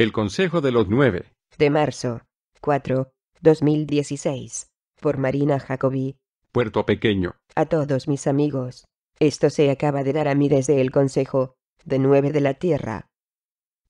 El Consejo de los Nueve. De marzo. 4. 2016. Por Marina Jacobi. Puerto Pequeño. A todos mis amigos. Esto se acaba de dar a mí desde el Consejo. De Nueve de la Tierra.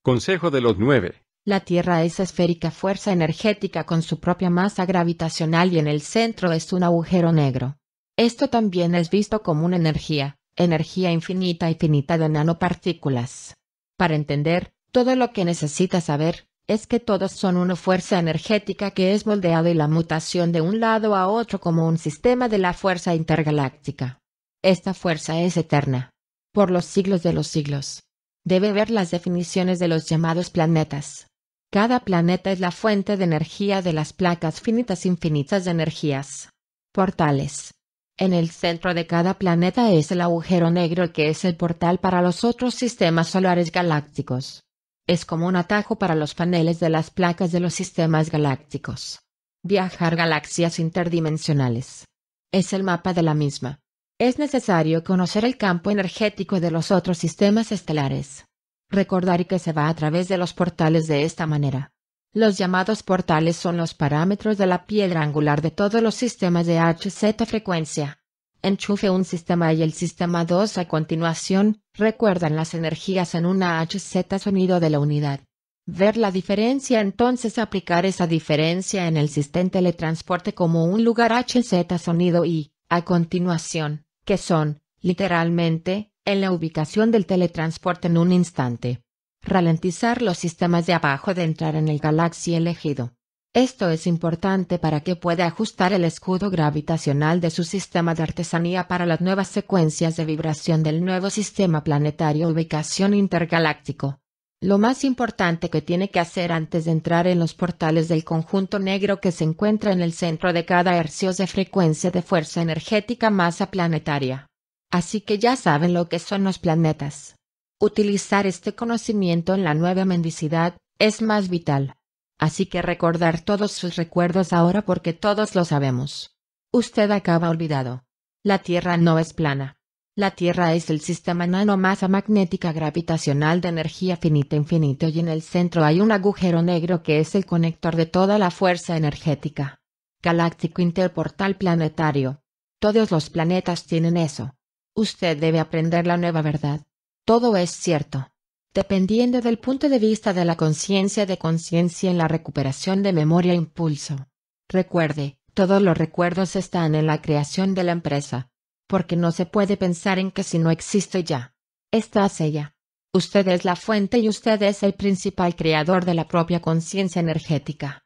Consejo de los Nueve. La Tierra es esférica fuerza energética con su propia masa gravitacional y en el centro es un agujero negro. Esto también es visto como una energía, energía infinita y finita de nanopartículas. Para entender, todo lo que necesita saber es que todos son una fuerza energética que es moldeada y la mutación de un lado a otro como un sistema de la fuerza intergaláctica. Esta fuerza es eterna. Por los siglos de los siglos. Debe ver las definiciones de los llamados planetas. Cada planeta es la fuente de energía de las placas finitas infinitas de energías. Portales. En el centro de cada planeta es el agujero negro que es el portal para los otros sistemas solares galácticos es como un atajo para los paneles de las placas de los sistemas galácticos. Viajar galaxias interdimensionales. Es el mapa de la misma. Es necesario conocer el campo energético de los otros sistemas estelares. Recordar que se va a través de los portales de esta manera. Los llamados portales son los parámetros de la piedra angular de todos los sistemas de HZ frecuencia enchufe un sistema y el sistema 2 a continuación, recuerdan las energías en una HZ sonido de la unidad. Ver la diferencia entonces aplicar esa diferencia en el sistema teletransporte como un lugar HZ sonido y, a continuación, que son, literalmente, en la ubicación del teletransporte en un instante. Ralentizar los sistemas de abajo de entrar en el galaxy elegido. Esto es importante para que pueda ajustar el escudo gravitacional de su sistema de artesanía para las nuevas secuencias de vibración del nuevo sistema planetario ubicación intergaláctico. Lo más importante que tiene que hacer antes de entrar en los portales del conjunto negro que se encuentra en el centro de cada hercios de frecuencia de fuerza energética masa planetaria. Así que ya saben lo que son los planetas. Utilizar este conocimiento en la nueva mendicidad es más vital. Así que recordar todos sus recuerdos ahora porque todos lo sabemos. Usted acaba olvidado. La Tierra no es plana. La Tierra es el sistema nanomasa magnética gravitacional de energía finita infinito y en el centro hay un agujero negro que es el conector de toda la fuerza energética. Galáctico interportal planetario. Todos los planetas tienen eso. Usted debe aprender la nueva verdad. Todo es cierto dependiendo del punto de vista de la conciencia de conciencia en la recuperación de memoria e impulso. Recuerde, todos los recuerdos están en la creación de la empresa. Porque no se puede pensar en que si no existe ya. Esta es ella. Usted es la fuente y usted es el principal creador de la propia conciencia energética.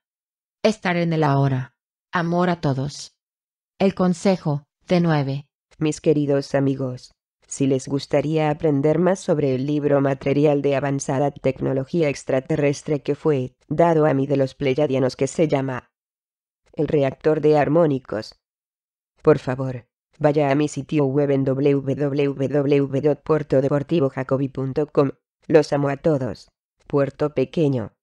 Estar en el ahora. Amor a todos. El consejo, de nueve. Mis queridos amigos, si les gustaría aprender más sobre el libro Material de Avanzada Tecnología Extraterrestre que fue dado a mí de los Pleiadianos que se llama El Reactor de Armónicos. Por favor, vaya a mi sitio web en www.puertodeportivojacobi.com. Los amo a todos. Puerto Pequeño.